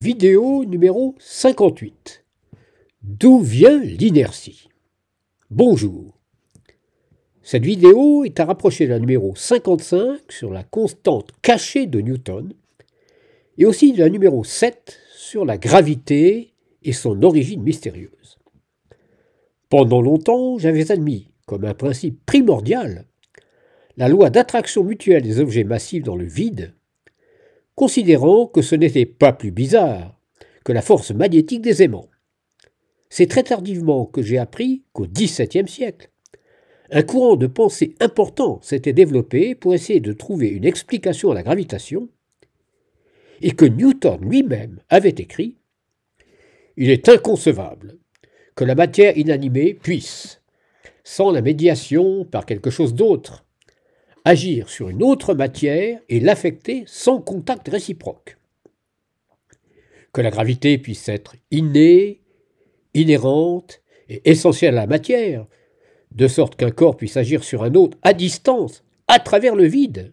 Vidéo numéro 58. D'où vient l'inertie Bonjour. Cette vidéo est à rapprocher de la numéro 55 sur la constante cachée de Newton et aussi de la numéro 7 sur la gravité et son origine mystérieuse. Pendant longtemps, j'avais admis comme un principe primordial la loi d'attraction mutuelle des objets massifs dans le vide considérant que ce n'était pas plus bizarre que la force magnétique des aimants. C'est très tardivement que j'ai appris qu'au XVIIe siècle, un courant de pensée important s'était développé pour essayer de trouver une explication à la gravitation, et que Newton lui-même avait écrit Il est inconcevable que la matière inanimée puisse, sans la médiation par quelque chose d'autre, agir sur une autre matière et l'affecter sans contact réciproque. Que la gravité puisse être innée, inhérente et essentielle à la matière, de sorte qu'un corps puisse agir sur un autre à distance, à travers le vide,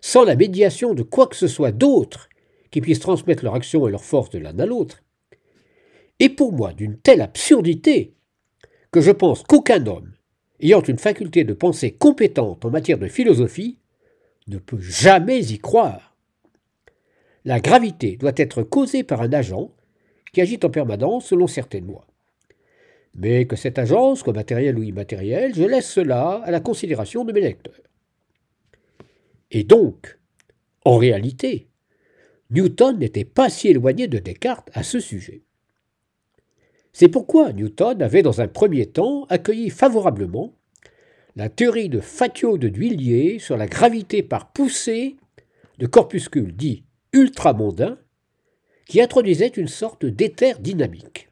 sans la médiation de quoi que ce soit d'autre qui puisse transmettre leur action et leur force de l'un à l'autre, est pour moi d'une telle absurdité que je pense qu'aucun homme, ayant une faculté de pensée compétente en matière de philosophie ne peut jamais y croire. La gravité doit être causée par un agent qui agit en permanence selon certaines lois. Mais que cette agence soit matériel ou immatériel, je laisse cela à la considération de mes lecteurs. Et donc, en réalité, Newton n'était pas si éloigné de Descartes à ce sujet. C'est pourquoi Newton avait dans un premier temps accueilli favorablement la théorie de Fatio de Duillier sur la gravité par poussée de corpuscules dits ultramondains qui introduisait une sorte d'éther dynamique.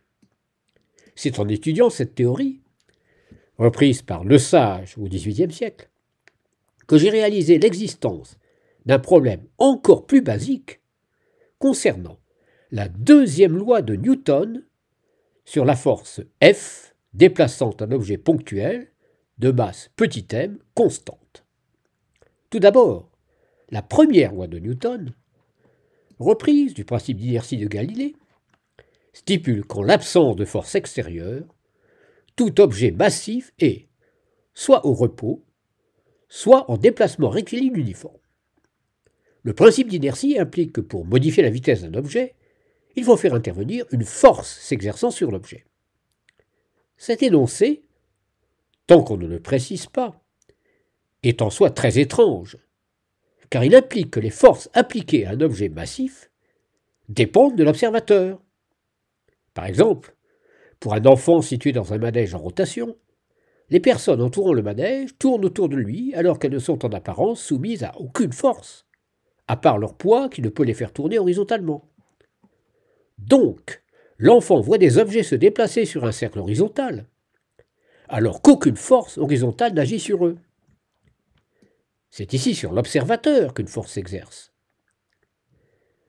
C'est en étudiant cette théorie, reprise par Le Sage au XVIIIe siècle, que j'ai réalisé l'existence d'un problème encore plus basique concernant la deuxième loi de Newton sur la force F déplaçant un objet ponctuel de masse petit m constante. Tout d'abord, la première loi de Newton, reprise du principe d'inertie de Galilée, stipule qu'en l'absence de force extérieure, tout objet massif est soit au repos, soit en déplacement rectiligne uniforme. Le principe d'inertie implique que pour modifier la vitesse d'un objet, il faut faire intervenir une force s'exerçant sur l'objet. Cet énoncé, tant qu'on ne le précise pas, est en soi très étrange, car il implique que les forces appliquées à un objet massif dépendent de l'observateur. Par exemple, pour un enfant situé dans un manège en rotation, les personnes entourant le manège tournent autour de lui alors qu'elles ne sont en apparence soumises à aucune force, à part leur poids qui ne peut les faire tourner horizontalement. Donc, l'enfant voit des objets se déplacer sur un cercle horizontal, alors qu'aucune force horizontale n'agit sur eux. C'est ici sur l'observateur qu'une force s'exerce.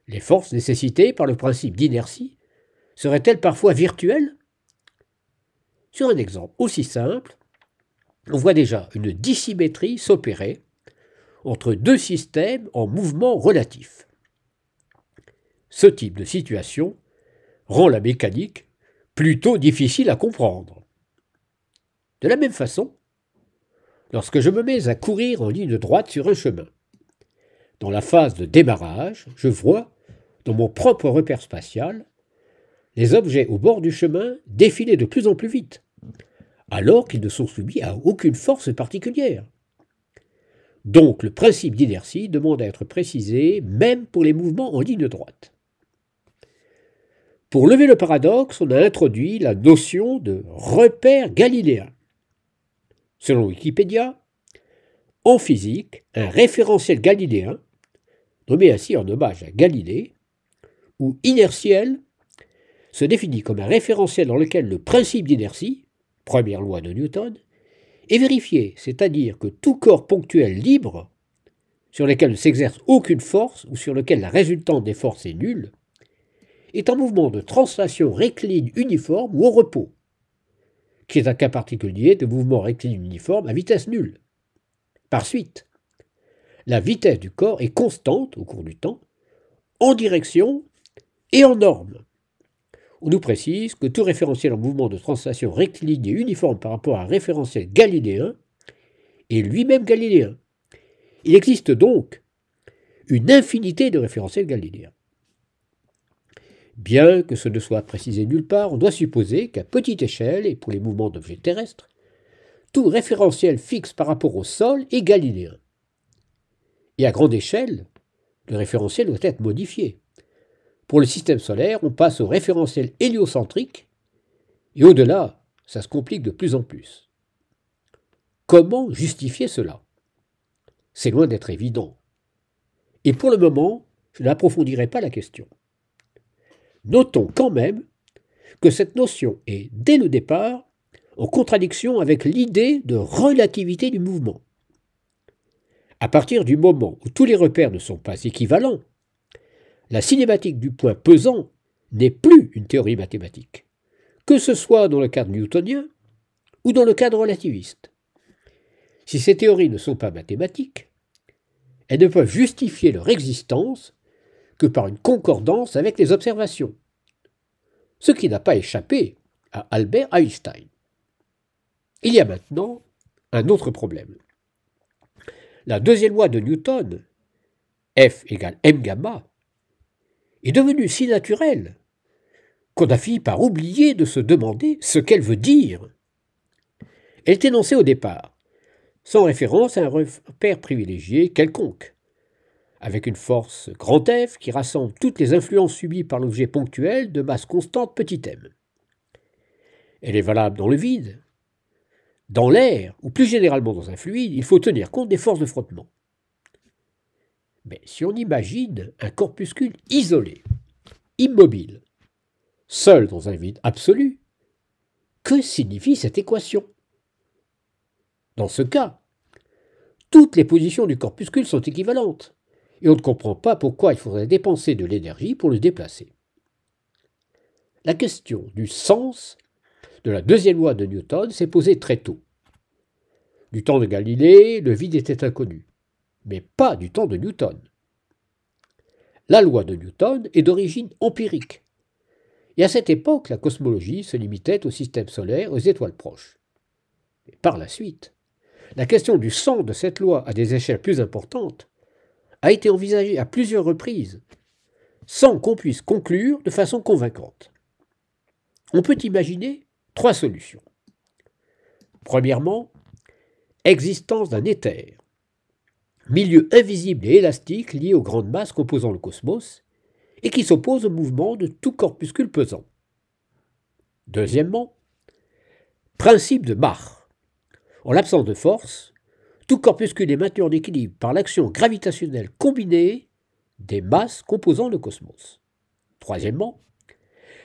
Les forces nécessitées par le principe d'inertie seraient-elles parfois virtuelles Sur un exemple aussi simple, on voit déjà une dissymétrie s'opérer entre deux systèmes en mouvement relatif. Ce type de situation rend la mécanique plutôt difficile à comprendre. De la même façon, lorsque je me mets à courir en ligne droite sur un chemin, dans la phase de démarrage, je vois, dans mon propre repère spatial, les objets au bord du chemin défiler de plus en plus vite, alors qu'ils ne sont soumis à aucune force particulière. Donc le principe d'inertie demande à être précisé même pour les mouvements en ligne droite. Pour lever le paradoxe, on a introduit la notion de repère galiléen. Selon Wikipédia, en physique, un référentiel galiléen, nommé ainsi en hommage à Galilée, ou inertiel, se définit comme un référentiel dans lequel le principe d'inertie, première loi de Newton, est vérifié, c'est-à-dire que tout corps ponctuel libre, sur lequel ne s'exerce aucune force ou sur lequel la résultante des forces est nulle, est en mouvement de translation rectiligne uniforme ou au repos, qui est un cas particulier de mouvement rectiligne uniforme à vitesse nulle. Par suite, la vitesse du corps est constante au cours du temps, en direction et en norme. On nous précise que tout référentiel en mouvement de translation rectiligne et uniforme par rapport à un référentiel galiléen est lui-même galiléen. Il existe donc une infinité de référentiels galiléens. Bien que ce ne soit précisé nulle part, on doit supposer qu'à petite échelle, et pour les mouvements d'objets terrestres, tout référentiel fixe par rapport au sol est galiléen. Et à grande échelle, le référentiel doit être modifié. Pour le système solaire, on passe au référentiel héliocentrique, et au-delà, ça se complique de plus en plus. Comment justifier cela C'est loin d'être évident. Et pour le moment, je n'approfondirai pas la question. Notons quand même que cette notion est, dès le départ, en contradiction avec l'idée de relativité du mouvement. À partir du moment où tous les repères ne sont pas équivalents, la cinématique du point pesant n'est plus une théorie mathématique, que ce soit dans le cadre newtonien ou dans le cadre relativiste. Si ces théories ne sont pas mathématiques, elles ne peuvent justifier leur existence que par une concordance avec les observations. Ce qui n'a pas échappé à Albert Einstein. Il y a maintenant un autre problème. La deuxième loi de Newton, F égale m gamma, est devenue si naturelle qu'on a fini par oublier de se demander ce qu'elle veut dire. Elle est énoncée au départ, sans référence à un repère privilégié quelconque avec une force grand F qui rassemble toutes les influences subies par l'objet ponctuel de masse constante petit m. Elle est valable dans le vide, dans l'air, ou plus généralement dans un fluide, il faut tenir compte des forces de frottement. Mais si on imagine un corpuscule isolé, immobile, seul dans un vide absolu, que signifie cette équation Dans ce cas, toutes les positions du corpuscule sont équivalentes et on ne comprend pas pourquoi il faudrait dépenser de l'énergie pour le déplacer. La question du sens de la deuxième loi de Newton s'est posée très tôt. Du temps de Galilée, le vide était inconnu, mais pas du temps de Newton. La loi de Newton est d'origine empirique. Et à cette époque, la cosmologie se limitait au système solaire, aux étoiles proches. par la suite, la question du sens de cette loi à des échelles plus importantes a été envisagé à plusieurs reprises, sans qu'on puisse conclure de façon convaincante. On peut imaginer trois solutions. Premièrement, existence d'un éther, milieu invisible et élastique lié aux grandes masses composant le cosmos, et qui s'oppose au mouvement de tout corpuscule pesant. Deuxièmement, principe de Mach. En l'absence de force, tout corpuscule est maintenu en équilibre par l'action gravitationnelle combinée des masses composant le cosmos. Troisièmement,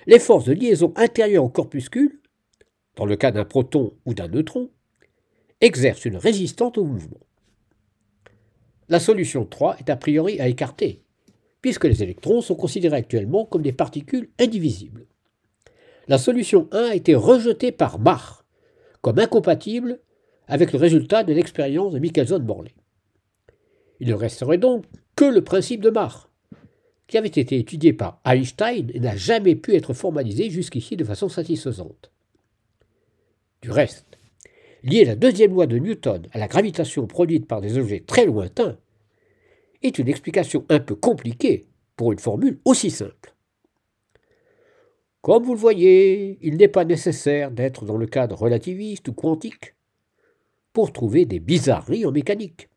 les forces de liaison intérieures au corpuscule, dans le cas d'un proton ou d'un neutron, exercent une résistance au mouvement. La solution 3 est a priori à écarter, puisque les électrons sont considérés actuellement comme des particules indivisibles. La solution 1 a été rejetée par Mach comme incompatible avec le résultat de l'expérience de Michelson Morley. Il ne resterait donc que le principe de Mach, qui avait été étudié par Einstein et n'a jamais pu être formalisé jusqu'ici de façon satisfaisante. Du reste, lier la deuxième loi de Newton à la gravitation produite par des objets très lointains est une explication un peu compliquée pour une formule aussi simple. Comme vous le voyez, il n'est pas nécessaire d'être dans le cadre relativiste ou quantique pour trouver des bizarreries en mécanique.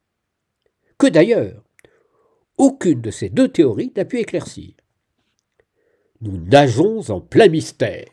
Que d'ailleurs, aucune de ces deux théories n'a pu éclaircir. Nous nageons en plein mystère.